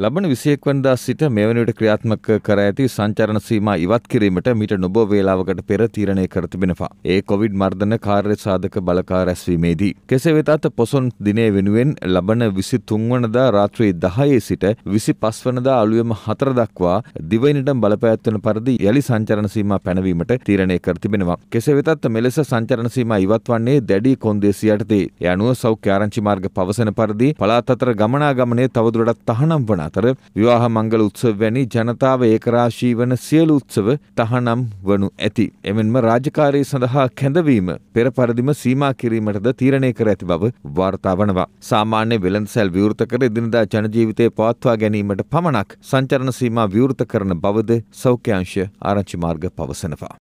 ලබන විසියෙක්වන්දා සිට මෙවැනිට ක්‍රියාත්මක කර ඇති සංචරණ සීම ඉවත් කිරීමට මීට නොබෝ වේලාවකට පෙර තීරණය කර තිබෙනවා. ඒ කොවිඩ් මර්ධන කාර්ය සාධක බලකා රැස්වීමේදී. කෙසේ වෙතත් පොසොන් දිනය වෙනුවෙන් ලබන විසි තුන්වනදා රාත්‍රී දහයේ සිට විසි පස්වනදා අලුයම හතර දක්වා දිවයිනිටම් බලපෑත්වන පරිදි යළි සංචරණ සීම පැනවීමට තීරණය කර තිබෙනවා. කෙසේ වෙතත් මෙලෙස සංචරණ සීම ඉවත් වන්නේ දැඩි කොන්දේසියටදී. එය අනුව සෞඛ්‍ය ආරංචි මාර්ග පවසන පරිදි පළාත් අතර ගමනාගමනය තවදුරටත් තහනම් වන වන අතර විවාහ මංගල උත්සව වැනි ජනතාව ඒකරාශී වන සියලු උත්සව තහනම් වනු ඇති. එමෙන්ම රාජකාරී සඳහා කැඳවීම පෙර පරිදිම සීමා කිරීමටද තීරණය කර ඇති බව වාර්තා වනවා. සාමාන්‍ය වෙළඳසැල් විවෘත කර එදිනදා ජනජීවිතය පවත්වා ගැනීමට පමණක් සංචරණ සීමා විවෘත කරන බවද සෞඛ්‍යංශ ආරංචි මාර්ග පවසනවා.